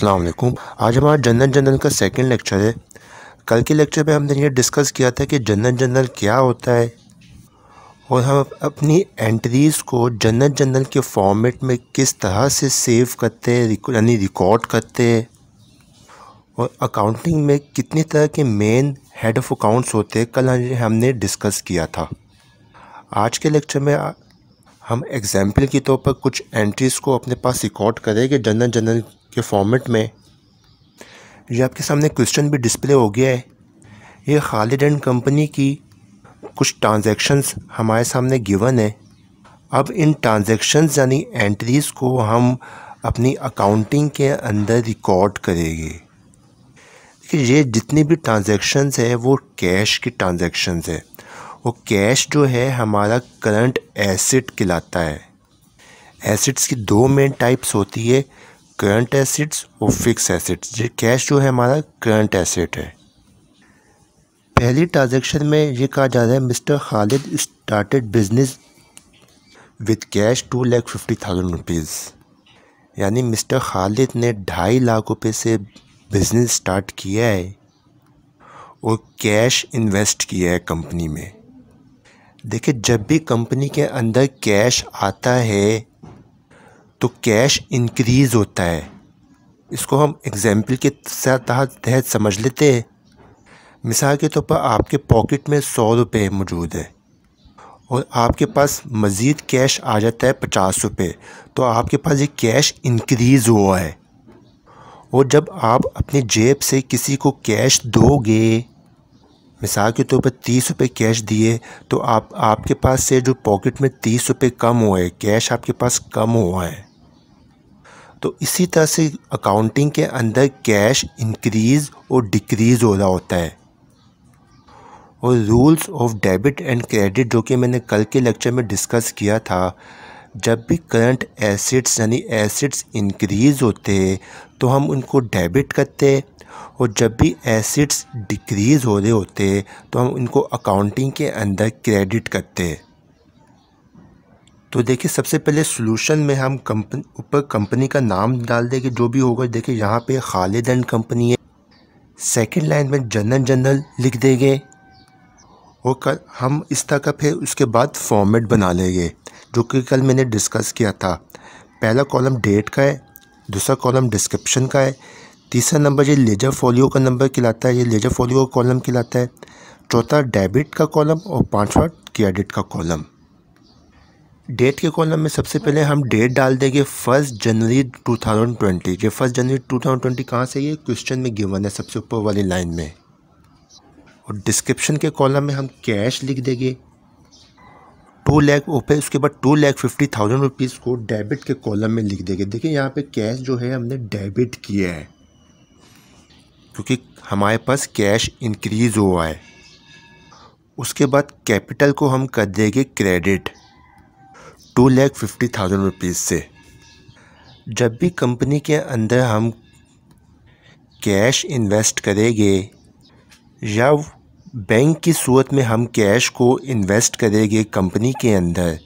अस्सलाम वालेकुम आज हमारा जनरल जनरल का सेकंड लेक्चर है कल के लेक्चर में हमने ये डिस्कस किया था कि जनरल जनरल क्या होता है और हम अपनी एंट्रीज़ को जनरल जनरल के फॉर्मेट में किस तरह से सेव करते हैं यानी रिकॉर्ड करते हैं और अकाउंटिंग में कितनी तरह के मेन हेड ऑफ़ अकाउंट्स होते हैं कल हमने डिस्कस किया था आज के लेक्चर में हम एग्जाम्पल के तौर पर कुछ एंट्रीज़ को अपने पास रिकॉर्ड करें कि जनरल जनरल के फॉर्मेट में ये आपके सामने क्वेश्चन भी डिस्प्ले हो गया है ये खालिद एंड कंपनी की कुछ ट्रांजैक्शंस हमारे सामने गिवन है अब इन ट्रांजैक्शंस यानी एंट्रीज़ को हम अपनी अकाउंटिंग के अंदर रिकॉर्ड करेंगे देखिए ये जितनी भी ट्रांजैक्शंस है वो कैश की ट्रांजैक्शंस है वो कैश जो है हमारा करंट एसेट कहलाता है एसेट्स की दो मेन टाइप्स होती है करंट एसेट्स और फिक्स एसेट्स ये कैश जो है हमारा करंट एसेट है पहली ट्रांजेक्शन में ये कहा जा रहा है mister Khalid started business with cash two lakh fifty thousand rupees यानी मिस्टर खालिद ने ढाई लाख रुपये से बिज़नेस स्टार्ट किया है और कैश इन्वेस्ट किया है कंपनी में देखिए जब भी कंपनी के अंदर कैश आता है तो कैश इंक्रीज़ होता है इसको हम एग्ज़ाम्पल के तहत समझ लेते हैं मिसाल के तौर पर आपके पॉकेट में सौ रुपये मौजूद है और आपके पास मज़ीद कैश आ जाता है पचास रुपये तो आपके पास ये कैश इंक्रीज़ हुआ है और जब आप अपनी जेब से किसी को कैश दोगे मिसाल के तौर पर तीस रुपये कैश दिए तो आप आपके पास से जो पॉकेट में तीस रुपये कम हुए कैश आपके पास कम हुआ है तो इसी तरह से अकाउंटिंग के अंदर कैश इंक्रीज़ और डिक्रीज़ हो रहा होता है और rules of debit and credit जो कि मैंने कल के लेक्चर में डिस्कस किया था जब भी करंट एसेट्स यानी एसिड्स इंक्रीज़ होते हैं तो हम उनको डेबिट करते हैं और जब भी एसेट्स डिक्रीज़ हो रहे होते हैं तो हम उनको अकाउंटिंग के अंदर क्रेडिट करते हैं तो देखिए सबसे पहले सोलूशन में हम कंपनी ऊपर कंपनी का नाम डाल देंगे जो भी होगा देखिए यहाँ पे खालिद एंड कंपनी है सेकेंड लाइन में जनरल जनरल लिख देंगे और कल हम इस तरह का फिर उसके बाद फॉर्मेट बना लेंगे जो कि कल मैंने डिस्कस किया था पहला कॉलम डेट का है दूसरा कॉलम डिस्क्रिप्शन का है तीसरा नंबर ये लेजर फोलियो का नंबर खिलाता है ये लेजर फोलियो का कॉलम खिलाता है चौथा डेबिट का कॉलम और पाँचवा क्रेडिट का कॉलम डेट के कॉलम में सबसे हाँ। पहले हम डेट डाल देंगे फर्स्ट जनवरी 2020 ये फर्स्ट जनवरी 2020 कहाँ से ये क्वेश्चन में गिवन है सबसे ऊपर वाली लाइन में और डिस्क्रिप्शन के कॉलम में हम कैश लिख देंगे टू लैख ओपे उसके बाद two lakh fifty thousand rupees को डेबिट के कॉलम में लिख देंगे देखिए यहाँ पे कैश जो है हमने डेबिट किया है क्योंकि हमारे पास कैश इंक्रीज़ हुआ है उसके बाद कैपिटल को हम कर देंगे credit two lakh fifty thousand rupees से जब भी कंपनी के अंदर हम कैश इन्वेस्ट करेंगे या बैंक की सूरत में हम कैश को इन्वेस्ट करेंगे कंपनी के अंदर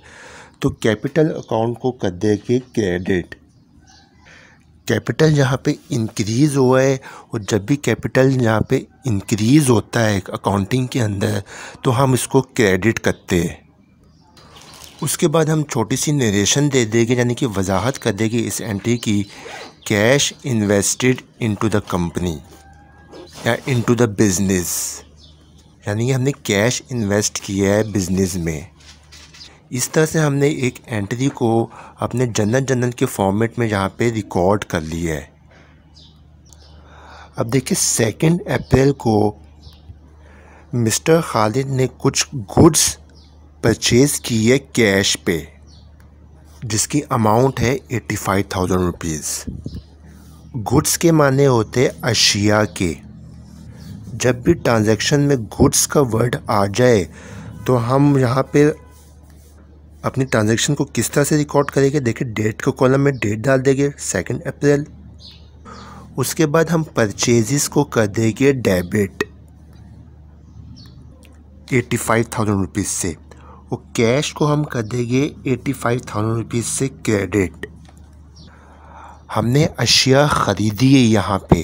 तो कैपिटल अकाउंट को कर देंगे क्रेडिट कैपिटल यहाँ पे इंक्रीज़ हुआ है और जब भी कैपिटल यहाँ पे इंक्रीज़ होता है अकाउंटिंग के अंदर तो हम इसको क्रेडिट करते हैं उसके बाद हम छोटी सी नरेशन दे देंगे यानी कि वजाहत कर देंगे इस एंट्री की cash invested into the company या इनटू द बिज़नेस यानी कि हमने कैश इन्वेस्ट किया है बिज़नेस में इस तरह से हमने एक एंट्री को अपने जनरल जनरल के फॉर्मेट में यहाँ पे रिकॉर्ड कर लिया है अब देखिए सेकेंड अप्रैल को मिस्टर खालिद ने कुछ गुड्स परचेज़ की है कैश पे जिसकी अमाउंट है eighty five thousand rupees goods के माने होते अशिया के जब भी ट्रांजैक्शन में गुड्स का वर्ड आ जाए तो हम यहाँ पे अपनी ट्रांजैक्शन को किस तरह से रिकॉर्ड करेंगे देखिए डेट को कॉलम में डेट डाल देंगे सेकेंड अप्रैल उसके बाद हम परचेजेस को कर देंगे debit eighty five thousand rupees से वो कैश को हम कर देंगे एटी फाइव थाउजेंड रुपीज़ से क्रेडिट हमने अशिया ख़रीदी है यहाँ पे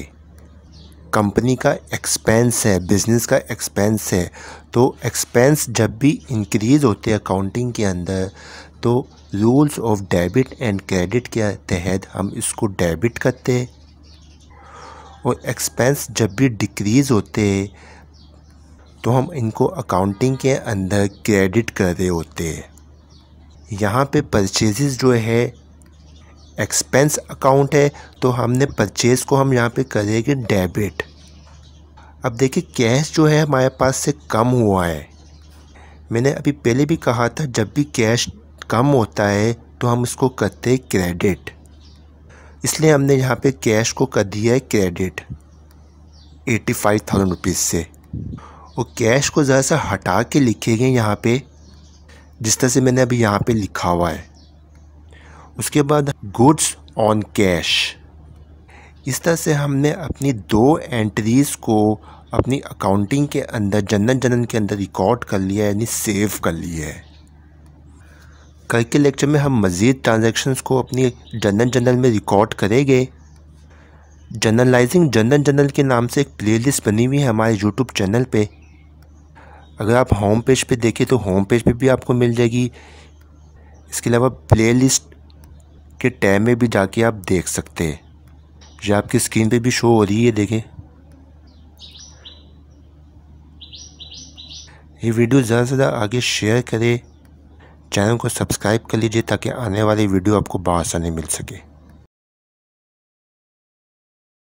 कंपनी का एक्सपेंस है बिज़नेस का एक्सपेंस है तो एक्सपेंस जब भी इंक्रीज़ होते हैं अकाउंटिंग के अंदर तो rules of debit and credit के तहत हम इसको डेबिट करते हैं और एक्सपेंस जब भी डिक्रीज़ होते हैं तो हम इनको अकाउंटिंग के अंदर क्रेडिट कर रहे होते यहाँ पे परचेजेस जो है एक्सपेंस अकाउंट है तो हमने परचेज़ को हम यहाँ पे करेंगे डेबिट अब देखिए कैश जो है हमारे पास से कम हुआ है मैंने अभी पहले भी कहा था जब भी कैश कम होता है तो हम इसको करते क्रेडिट इसलिए हमने यहाँ पे कैश को कर दिया है credit eighty five thousand rupees से और कैश को ज़रा सा हटा के लिखेंगे यहाँ पे जिस तरह से मैंने अभी यहाँ पे लिखा हुआ है उसके बाद गुड्स ऑन कैश इस तरह से हमने अपनी दो एंट्रीज़ को अपनी अकाउंटिंग के अंदर जनन जनन के अंदर रिकॉर्ड कर लिया है यानी सेव कर लिया है कल के लेक्चर में हम मज़ीद ट्रांजेक्शन्स को अपनी जनन जनरल में रिकॉर्ड करेंगे जर्नलाइजिंग जन्नत जनरल के नाम से एक प्लेलिस्ट बनी हुई है हमारे यूट्यूब चैनल पे अगर आप होम पेज पे देखें तो होम पेज पे भी आपको मिल जाएगी इसके अलावा प्लेलिस्ट के टैब में भी जाके आप देख सकते हैं जो आपकी स्क्रीन पे भी शो हो रही है देखें ये वीडियो ज़्यादा से ज़्यादा आगे शेयर करें चैनल को सब्सक्राइब कर लीजिए ताकि आने वाली वीडियो आपको आसानी मिल सके